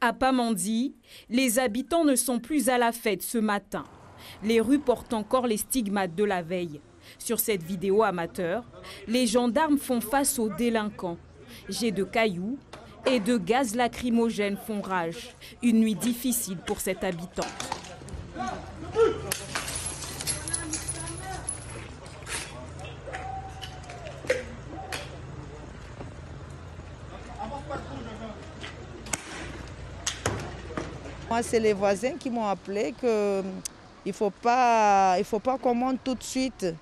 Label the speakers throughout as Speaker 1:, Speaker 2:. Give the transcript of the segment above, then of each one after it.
Speaker 1: À Pamandi, les habitants ne sont plus à la fête ce matin. Les rues portent encore les stigmates de la veille. Sur cette vidéo amateur, les gendarmes font face aux délinquants. J'ai de cailloux et de gaz lacrymogène font rage. Une nuit difficile pour cet habitant.
Speaker 2: Moi, c'est les voisins qui m'ont appelé qu'il euh, ne faut pas, il pas qu'on monte tout de suite.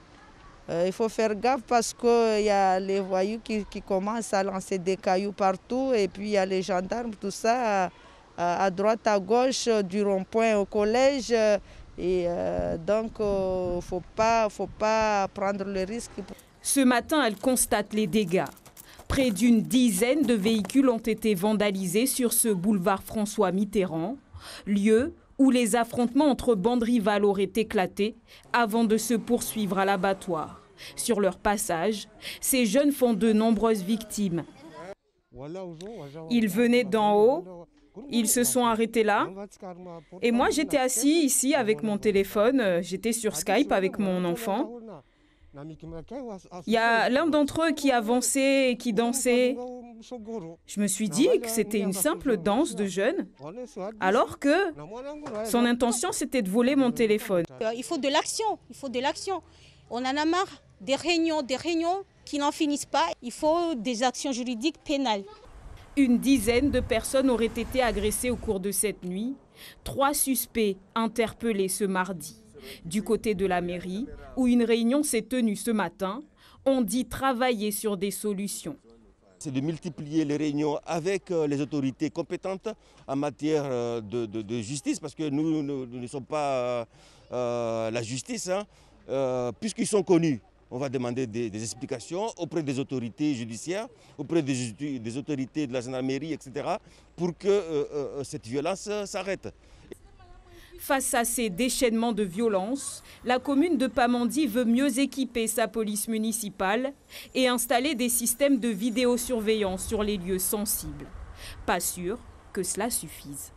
Speaker 2: Euh, il faut faire gaffe parce qu'il euh, y a les voyous qui, commencent à lancer des cailloux partout et puis il y a les gendarmes, tout ça, à, droite, à gauche, du rond-point au collège. Et donc, il ne faut pas, faut pas prendre le risque.
Speaker 1: Ce matin, elle constate les dégâts. Près d'une dizaine de véhicules ont été vandalisés sur ce boulevard François Mitterrand lieu où les affrontements entre bandes rivales auraient éclaté avant de se poursuivre à l'abattoir. Sur leur passage, ces jeunes font de nombreuses victimes. Ils venaient d'en haut, ils se sont arrêtés là, et moi j'étais assis ici avec mon téléphone, euh, j'étais sur Skype avec mon enfant. Il y a l'un d'entre eux qui avançait et qui dansait. Je me suis dit que c'était une simple danse de jeunes, alors que son intention, c'était de voler mon téléphone. Euh, il faut de l'action, il faut de l'action. On en a marre des réunions, des réunions qui n'en finissent pas. Il faut des actions juridiques pénales. Une dizaine de personnes auraient été agressées au cours de cette nuit. Trois suspects interpellés ce mardi. Du côté de la mairie, où une réunion s'est tenue ce matin, on dit travailler sur des
Speaker 3: solutions c'est de multiplier les réunions avec euh, les autorités compétentes en matière euh, de, justice, parce que nous, ne sommes pas euh, la justice, hein. puisqu'ils sont connus. On va demander des, explications auprès des autorités judiciaires, auprès des, autorités de la gendarmerie, etc., pour que cette violence s'arrête.
Speaker 1: Face à ces déchaînements de violence, la commune de Pamandie veut mieux équiper sa police municipale et installer des systèmes de vidéosurveillance sur les lieux sensibles. Pas sûr que cela suffise.